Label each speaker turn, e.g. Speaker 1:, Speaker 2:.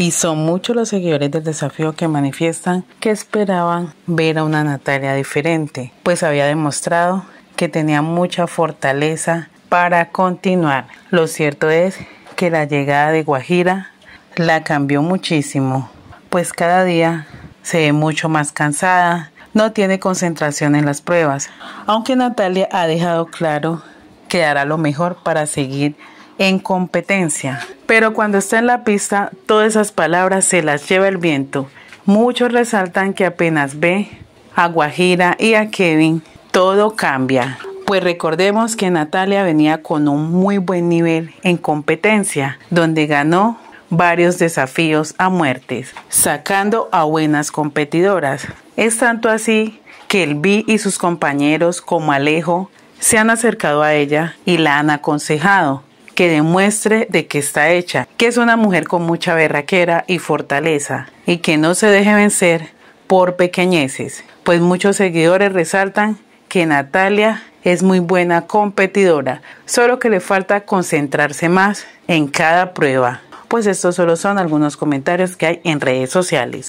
Speaker 1: Y son muchos los seguidores del desafío que manifiestan que esperaban ver a una Natalia diferente, pues había demostrado que tenía mucha fortaleza para continuar. Lo cierto es que la llegada de Guajira la cambió muchísimo, pues cada día se ve mucho más cansada, no tiene concentración en las pruebas, aunque Natalia ha dejado claro que hará lo mejor para seguir en competencia. Pero cuando está en la pista, todas esas palabras se las lleva el viento. Muchos resaltan que apenas ve a Guajira y a Kevin, todo cambia. Pues recordemos que Natalia venía con un muy buen nivel en competencia, donde ganó varios desafíos a muertes, sacando a buenas competidoras. Es tanto así que el B y sus compañeros como Alejo se han acercado a ella y la han aconsejado que demuestre de que está hecha, que es una mujer con mucha berraquera y fortaleza y que no se deje vencer por pequeñeces, pues muchos seguidores resaltan que Natalia es muy buena competidora, solo que le falta concentrarse más en cada prueba. Pues estos solo son algunos comentarios que hay en redes sociales.